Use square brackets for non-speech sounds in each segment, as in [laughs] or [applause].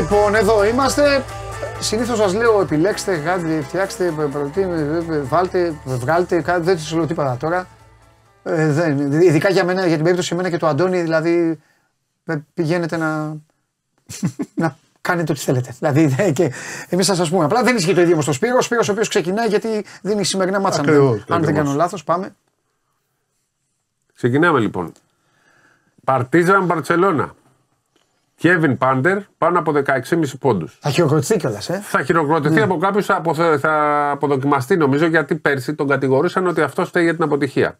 Λοιπόν, εδώ είμαστε. Συνήθως σας λέω επιλέξτε, γάντε, φτιάξτε, βάλτε, βγάλτε, κάτι, δεν σας λέω τίποτα τώρα. Ε, δεν, ειδικά για μένα, για την περίπτωση εμένα και του Αντώνη, δηλαδή ε, πηγαίνετε να, [laughs] να κάνετε ό,τι θέλετε. Δηλαδή, και εμείς θα σας πούμε. Απλά δεν ισχύει το ίδιο στο Σπύρο. Ο Σπύρος ο οποίος ξεκινάει γιατί δίνει σημερινά μάτσα. Ακριβώς, αν, δεν, δεν κάνω λάθος, πάμε. Ξεκινάμε λοιπόν. Παρτίζαν Μπαρσελόνα. Κέβιν Πάντερ πάνω από 16,5 πόντους. Θα χειροκροτηθεί κιόλας, ε. Θα χειροκροτηθεί ναι. από κάποιους, θα, θα αποδοκιμαστεί νομίζω γιατί πέρσι τον κατηγορούσαν ότι αυτό φταίει την αποτυχία.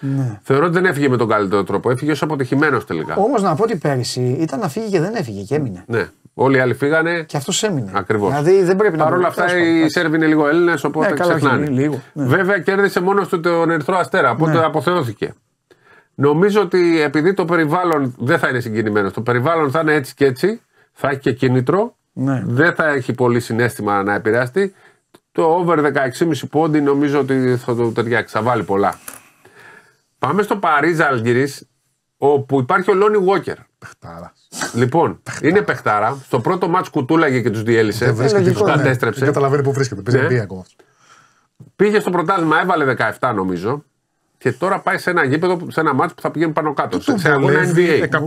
Ναι. Θεωρώ ότι δεν έφυγε με τον καλύτερο τρόπο. Έφυγε ως αποτυχημένος τελικά. Όμως να πω ότι πέρσι ήταν να φύγει και δεν έφυγε και έμεινε. Ναι. Όλοι οι άλλοι φύγανε. Και αυτός έμεινε. Ακριβώς. Δηλαδή δεν πρέπει Παρ' όλα να όλα αυτά οι Σέρβοι είναι λίγο Έλληνες, οπότε ναι, ξεχνάνε. Ναι. Βέβαια κέρδισε μόνος του τον Ερυθρό Αστέρα, οπότε ναι. αποθεώθηκε. Νομίζω ότι επειδή το περιβάλλον δεν θα είναι συγκινημένος, το περιβάλλον θα είναι έτσι και έτσι, θα έχει και κίνητρο, ναι. δεν θα έχει πολύ συνέστημα να επηρεάσει. Το over 16,5 πόντι νομίζω ότι θα το ταιριάξει, θα βάλει πολλά. Πάμε στο Παρίζα Αλγυρί, όπου υπάρχει ο Λόνι Βόκερ. Πεχτάρα. Λοιπόν, είναι πεχτάρα. Στο πρώτο μάτ κουτούλαγε και τους διέλυσε. Δεν βρίσκεται, τους κατέστρεψε. Δεν καταλαβαίνει που βρίσκεται. ναι. Πήγε στο πρωτάθλημα, έβαλε 17 νομίζω και τώρα πάει σε ένα γήπεδο, σε ένα μάτσο που θα πηγαίνει πάνω κάτω. Σε, σε αγώνα NBA. 100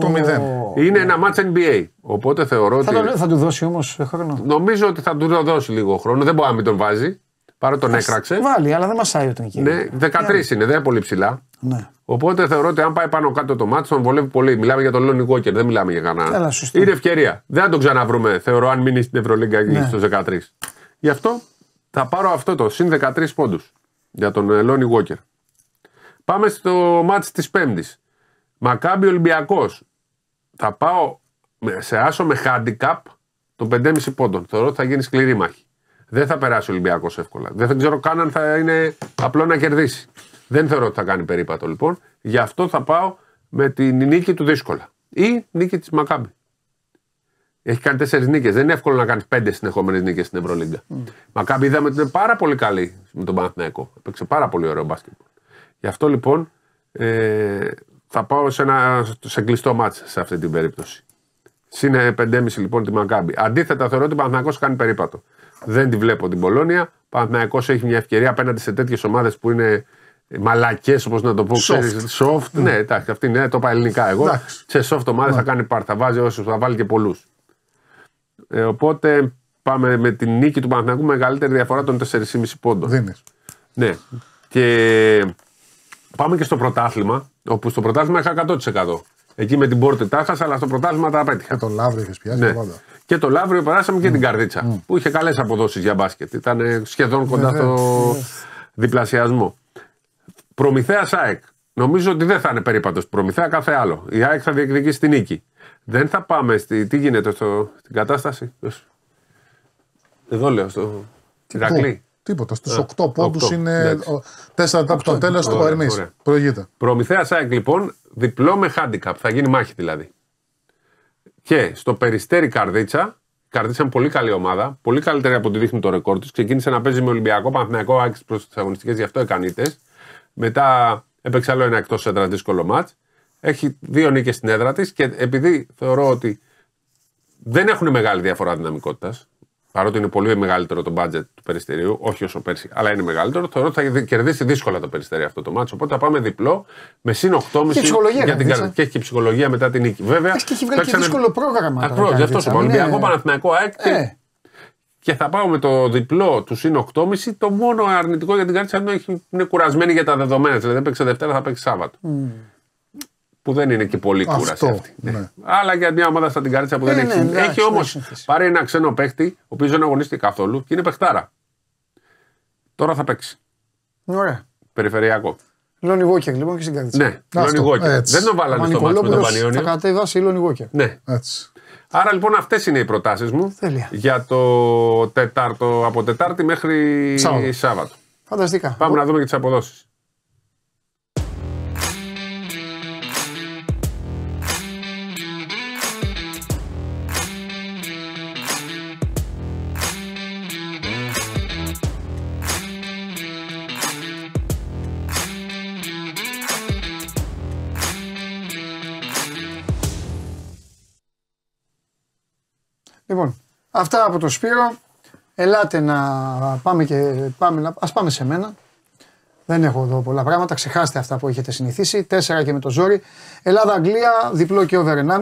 Είναι ναι. ένα μάτσο NBA. Οπότε θεωρώ θα ότι. Το, θα του δώσει όμως ε, χρόνο. Νομίζω ότι θα του δώσει λίγο χρόνο. Δεν μπορεί να μην τον βάζει. Παρά τον Ας έκραξε. Βάλει, αλλά δεν μασάει όταν εκεί. Ναι, 13 ναι. είναι, δεν είναι πολύ ψηλά. Ναι. Οπότε θεωρώ ότι αν πάει πάνω κάτω το μάτσο, τον βολεύει πολύ. Μιλάμε για τον Λόνι Walker, δεν μιλάμε για κανένα. Είναι ευκαιρία. Δεν θα τον ξαναβρούμε, θεωρώ, αν μείνει στην Ευρωλίγκα ναι. στου 13. Γι' αυτό θα πάρω αυτό το συν 13 πόντους για τον ε, Λόνι Walker. Πάμε στο μάτς της Πέμπτης. Μακάμπι Ολυμπιακός. Θα πάω σε άσο με χάντικαπ των 5,5 πόντων. Θεωρώ ότι θα γίνει σκληρή μάχη. Δεν θα περάσει ο Ολυμπιακός εύκολα. Δεν ξέρω καν αν θα είναι απλό να κερδίσει. Δεν θεωρώ ότι θα κάνει περίπατο λοιπόν. Γι' αυτό θα πάω με την νίκη του δύσκολα. Ή νίκη της Μακάμπη. Έχει κάνει τέσσερις νίκες. Δεν είναι εύκολο να κάνεις πέντε συνεχόμενες νίκες στην Ευρωλίγκα. Mm. Μακάμπη είδαμε ότι είναι πάρα πολύ καλή με τον Παναθηναϊκό. Έπαιξε πάρα πολύ ωραίο μπάσκετ. Γι' αυτό λοιπόν ε, θα πάω σε, ένα, σε κλειστό μάτς σε αυτή την περίπτωση. Είναι 5,5 λοιπόν τη Μαγκάμπη. Αντίθετα, θεωρώ ότι ο Παναθναϊκό κάνει περίπατο. Δεν τη βλέπω την Πολώνια. Ο Παναθναϊκό έχει μια ευκαιρία απέναντι σε τέτοιες ομάδες που είναι μαλακές, όπως να το πω. Soft. soft. Ναι, εντάξει, αυτή είναι, ε, το είπα ελληνικά εγώ. Σε soft ομάδες θα ναι. κάνει πάρ, θα βάζει όσους θα βάλει και πολλούς. Ε, οπότε πάμε με την νίκη του Παναθυνακού μεγαλύτερη διαφορά των 4,5 πόντων. Δίνεις. Ναι. Και Πάμε και στο πρωτάθλημα, όπου στο πρωτάθλημα είχα 100%. Εκεί με την πόρτα τα αλλά στο πρωτάθλημα τα απέτυχα. Και το Λαύριο είχες πιάσει. Ναι. Πάντα. Και το Λαύριο περάσαμε και mm. την Καρδίτσα. Mm. Που είχε καλές αποδόσεις για μπάσκετ. Ήταν σχεδόν κοντά yeah, ναι, ναι. στο ναι. διπλασιασμό. Προμηθέας ΑΕΚ. Νομίζω ότι δεν θα είναι περίπατος. Προμηθέα κάθε άλλο. Η ΑΕΚ θα διεκδικήσει την νίκη. Δεν θα πάμε στη. Τι γίνεται στο... στην κατάσταση. Εδώ λέω στο. Τι Τίποτα. Στους 8 ε, πόντου είναι 4 από το τέλος του Παρμή. Προηγείται. Προμηθέας ΑΕΚ λοιπόν, διπλό με handicap. Θα γίνει μάχη δηλαδή. Και στο περιστέρι Καρδίτσα, Καρδίτσα είναι πολύ καλή ομάδα. Πολύ καλύτερη από ό,τι δείχνει το ρεκόρ της. Ξεκίνησε να παίζει με Ολυμπιακό Παναθυμιακό ΑΕΚ προ τι αγωνιστικέ, γι' αυτό εκανίτε. Μετά έπαιξε άλλο ένα εκτός έδρας δύσκολο μάτ. Έχει δύο νίκες στην έδρα της και επειδή θεωρώ ότι δεν έχουν μεγάλη διαφορά δυναμικότητας παρότι είναι πολύ μεγαλύτερο το budget του περιστερίου, όχι όσο πέρσι, αλλά είναι μεγαλύτερο, θεωρώ ότι θα κερδίσει δύσκολα το περιστερίο αυτό το μάτσο. Οπότε θα πάμε διπλό με συν 8,5 για την καρδιά. Και έχει και ψυχολογία μετά την νίκη. Βέβαια. Έχει και έχει βγάλει και δύσκολο πρόγραμμα. Ακριβώς, γι' αυτό σου είπα. Εγώ ναι. Παναθηναϊκό έκτη ε. Και θα πάω με το διπλό του συν 8,5. Το μόνο αρνητικό για την καρδιά είναι ότι είναι κουρασμένη για τα δεδομένα. Δηλαδή δεν Δευτέρα, θα παίξει Σάββατο που δεν είναι και πολύ κούραση αυτή. Ναι. Ναι. Αλλά για μια ομάδα σαν την καρίτσα που ε, δεν έχει. Ναι, έχει όμως πάρει ένα ξένο παίχτη, ο οποίος δεν αγωνίστηκε καθόλου και είναι παιχτάρα. Τώρα θα παίξει. Ωραία. Περιφερειακό. Λόνι Βόκερ λοιπόν και στην καρίτσα. Ναι, Λόνι Βόκερ. Δεν τον βάλανε στο μάτι με τον Πανιόνιο. Θα η Λόνι Βόκερ. Ναι. Έτσι. Άρα λοιπόν αυτές είναι οι προτάσεις μου για το τετάρτο, από Τετάρτη μέχρι Σάββατο. Σάββατο. Φανταστικά. Πάμε να δούμε και τις αποδόσεις. Λοιπόν, αυτά από το Σπύρο. Ελάτε να πάμε και πάμε να... Ας πάμε σε μένα. Δεν έχω εδώ πολλά πράγματα. Ξεχάστε αυτά που έχετε συνηθίσει. Τέσσερα και με το ζόρι. Ελλάδα-Αγγλία, διπλό και over 1,5.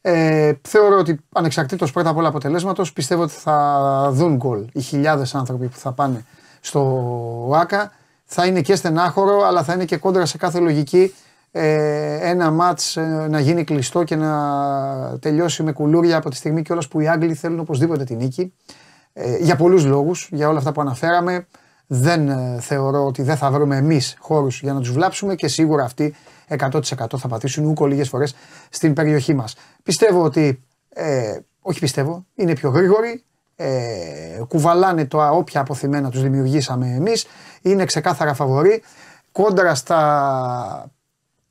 Ε, θεωρώ ότι ανεξαρτήτως πρώτα απ' όλα αποτελέσματος πιστεύω ότι θα δουν γκολ. Οι χιλιάδες άνθρωποι που θα πάνε στο ΆΚΑ θα είναι και στενάχωρο αλλά θα είναι και κόντρα σε κάθε λογική ε, ένα μάτς ε, να γίνει κλειστό και να τελειώσει με κουλούρια από τη στιγμή και όλας που οι Άγγλοι θέλουν οπωσδήποτε τη νίκη. Ε, για πολλούς λόγους, για όλα αυτά που αναφέραμε. Δεν ε, θεωρώ ότι δεν θα βρούμε εμείς χώρους για να τους βλάψουμε και σίγουρα αυτοί 100% θα πατήσουν ούκο λίγες φορές στην περιοχή μας. Πιστεύω ότι, ε, όχι πιστεύω, είναι πιο γρήγοροι, ε, κουβαλάνε το όποια αποθυμένα τους δημιουργήσαμε εμείς, είναι ξεκάθαρα φαβοροί, Κόντρα στα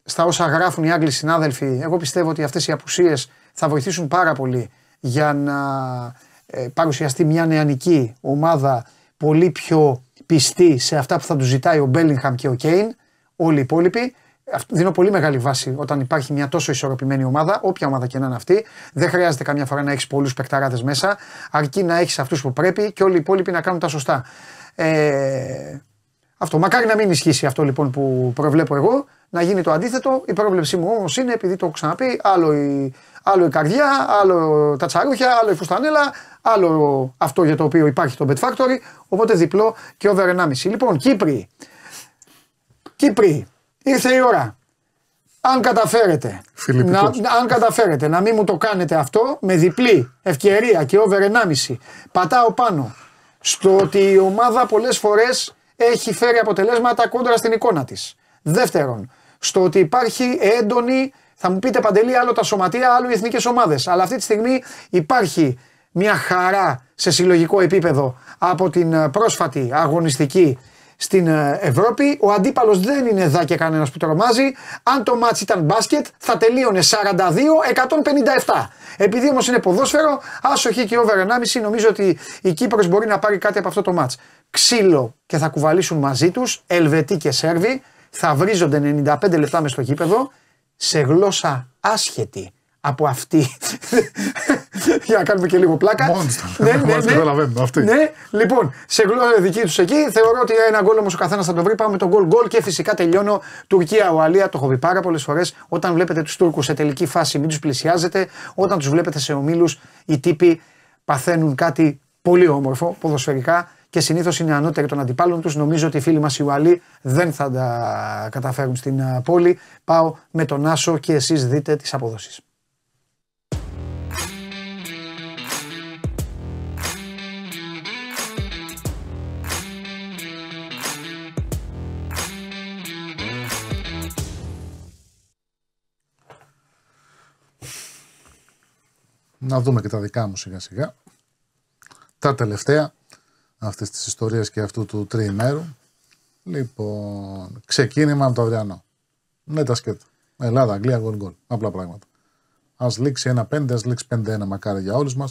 στα όσα γράφουν οι Άγγλοι συνάδελφοι, εγώ πιστεύω ότι αυτές οι απουσίες θα βοηθήσουν πάρα πολύ για να ε, παρουσιαστεί μια νεανική ομάδα πολύ πιο πιστή σε αυτά που θα τους ζητάει ο Μπέλιγχαμ και ο Κέιν, όλοι οι υπόλοιποι. Δίνω πολύ μεγάλη βάση όταν υπάρχει μια τόσο ισορροπημένη ομάδα, όποια ομάδα και να είναι αυτή. Δεν χρειάζεται καμιά φορά να έχεις πολλούς παικταράδες μέσα, αρκεί να έχεις αυτούς που πρέπει και όλοι οι υπόλοιποι να κάνουν τα σωστά. Ε, αυτό. Μακάρι να μην ισχύσει αυτό λοιπόν που προβλέπω εγώ να γίνει το αντίθετο. Η πρόβλεψή μου όμως είναι, επειδή το έχω ξαναπεί, άλλο η, άλλο η καρδιά, άλλο τα τσαρούχια, άλλο η φουστανέλα, άλλο αυτό για το οποίο υπάρχει το Bet Factory. Οπότε διπλό και over 1,5. Λοιπόν, Κύπρι. Κύπρι, ήρθε η ώρα. Αν καταφέρετε, να, αν καταφέρετε να μην μου το κάνετε αυτό, με διπλή ευκαιρία και over 1,5, πατάω πάνω στο ότι η ομάδα πολλές φορές έχει φέρει αποτελέσματα κόντρα στην εικόνα της. Δεύτερον, στο ότι υπάρχει έντονη. Θα μου πείτε παντελή, άλλο τα σωματεία, άλλο οι εθνικές ομάδες. Αλλά αυτή τη στιγμή υπάρχει μια χαρά σε συλλογικό επίπεδο από την ε, πρόσφατη αγωνιστική στην ε, Ευρώπη. Ο αντίπαλος δεν είναι δά και κανένας που τρομάζει. Αν το μάτς ήταν μπάσκετ θα τελείωνε 42-157. Επειδή όμως είναι ποδόσφαιρο, άσοχη και over 1,5 νομίζω ότι η Κύπρος μπορεί να πάρει κάτι από αυτό το μάτς. Ξύλο και θα κουβαλήσουν μαζί τους, Ελβετοί και Σέρβοι θα βρίζονται 95 λεπτά μες στο γήπεδο σε γλώσσα άσχετη από αυτή. [laughs] Για να κάνουμε και λίγο πλάκα. Monster. Ναι, ναι, ναι. ναι. Λοιπόν, σε γλώσσα ε, δική τους εκεί. Θεωρώ ότι ένα γκολ όμως ο καθένας θα το βρει. Πάμε τον γκολ γκολ και φυσικά τελειώνω. Τουρκία, Ουαλία, το έχω πει πάρα πολλές φορές. Όταν βλέπετε τους Τούρκους σε τελική φάση, μην τους πλησιάζετε. Όταν τους βλέπετε σε ομίλους, οι τύποι παθαίνουν κάτι πολύ όμορφο ποδοσφαιρικά και συνήθως είναι ανώτεροι των αντιπάλων τους. Νομίζω ότι οι φίλοι μας οι Ουαλοί δεν θα τα καταφέρουν στην πόλη. Πάω με τον Άσο και εσείς δείτε τις αποδόσεις. Να δούμε και τα δικά μου σιγά σιγά. Τα τελευταία αυτής της ιστορίας και αυτού του τριημέρου. Λοιπόν, ξεκίνημα από το αυριανό. Ναι, τα σκέτα. Ελλάδα, Αγγλία, γκολ γκολ. Απλά πράγματα. Ας λήξει ένα πέντε, ας ληξει πεντε πέντε-ένα μακάρι για όλους μας.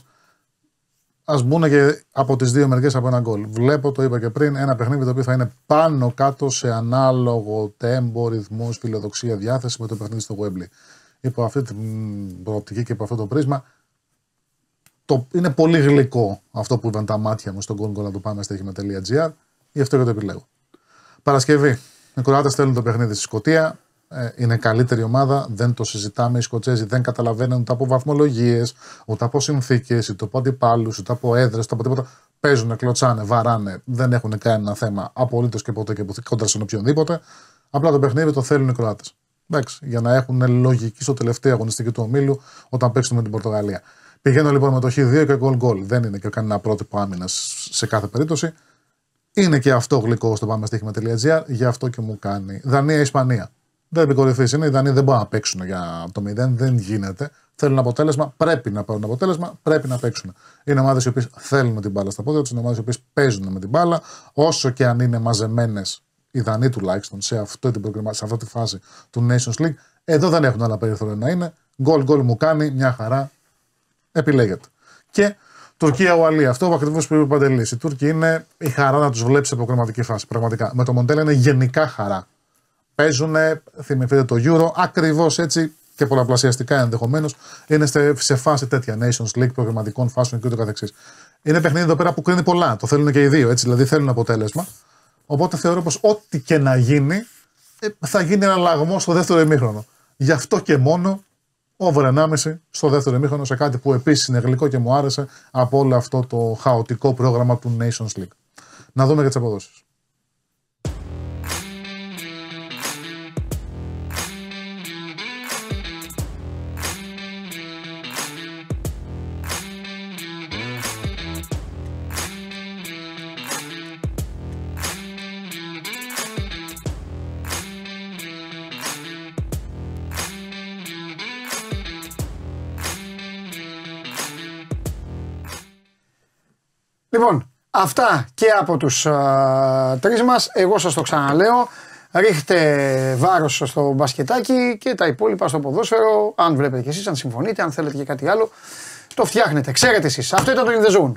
Α μπουν και από τις δύο μεριές από ένα γκολ. Βλέπω, το είπα και πριν, ένα παιχνίδι το οποίο θα είναι πάνω κάτω σε ανάλογο τέμπο, ρυθμούς, φιλοδοξία, διάθεση με το παιχνίδι στο Γουέμπλι. Υπό αυτή την προοπτική και υπό αυτό το πρίσμα, το, είναι πολύ γλυκό αυτό που είπαν τα μάτια μου στον κόγκο να το πάμε στα γι' αυτό και το επιλέγω. Παρασκευή. Οι Κροάτες θέλουν το παιχνίδι στη Σκωτία. Ε, είναι καλύτερη ομάδα, δεν το συζητάμε. Οι Σκοτσέζοι δεν καταλαβαίνουν ούτε από βαθμολογίες, ούτε από συνθήκες, ούτε από αντιπάλους, ούτε από έδρες, ούτε από τίποτα. Παίζουν, κλωτσάνε, βαράνε, δεν έχουν κανένα θέμα απολύτως και ποτέ και κοντά σε οποιονδήποτε. Απλά το παιχνίδι το θέλουν οι Κροάτες. Για να έχουν λογική στο τελευταίο αγωνιστική του ομίλου όταν παίξουν με την Πορτογαλία. Πηγαίνω λοιπόν με το Χ2 και γκολ γκολ. Δεν είναι και κανένα πρότυπο άμυνας σε κάθε περίπτωση. Είναι και αυτό γλυκό στο πάμε στοίχημα.gr, γι' αυτό και μου κάνει. Δανία-Ισπανία. Δεν κορυφή είναι. Οι Δανείοι δεν μπορούν να παίξουν για το 0. Δεν γίνεται. Θέλουν αποτέλεσμα. Πρέπει να πάρουν αποτέλεσμα. Πρέπει να παίξουν. Είναι ομάδες οι οποίες θέλουν την μπάλα στα πόδια τους. Είναι ομάδες οι οποίες παίζουν με την μπάλα. Όσο και αν είναι μαζεμένες οι Δανείοι τουλάχιστον σε, αυτό την σε αυτή τη φάση του Nations League, εδώ δεν έχουν άλλα περιθώρια να είναι. Γκολ γκολ μου κάνει μια χαρά επιλέγεται. Και Τουρκία-Ουαλία. Αυτό ακριβώ που είπε ο Παντελής. Οι Τούρκοι είναι η χαρά να τους βλέπεις σε προκριματική φάση. Πραγματικά. Με το Μοντέλα είναι γενικά χαρά. Παίζουν, θυμηθείτε το Euro, ακριβώς έτσι και πολλαπλασιαστικά ενδεχομένως. Είναι σε φάση τέτοια Nations League, προγραμματικών φάσεων κ.ο.κ. Είναι παιχνίδι εδώ πέρα που κρίνει πολλά. Το θέλουν και οι δύο, έτσι. Δηλαδή θέλουν αποτέλεσμα. Οπότε θεωρώ πως ό,τι και να γίνει, ε, θα γίνει ένα λαγμό στο δεύτερο ημίχρονο. Γι' αυτό και μόνο over 1,5 στο δεύτερο ημίχρονο σε κάτι που επίσης είναι γλυκό και μου άρεσε από όλο αυτό το χαοτικό πρόγραμμα του Nations League. Να δούμε για τις αποδόσεις. Λοιπόν, αυτά και από τους α, τρεις μας. Εγώ σας το ξαναλέω. Ρίχτε βάρος στο μπασκετάκι και τα υπόλοιπα στο ποδόσφαιρο. Αν βλέπετε κι εσείς, αν συμφωνείτε, αν θέλετε και κάτι άλλο, το φτιάχνετε. Ξέρετε εσείς. Αυτό ήταν το In The Zone.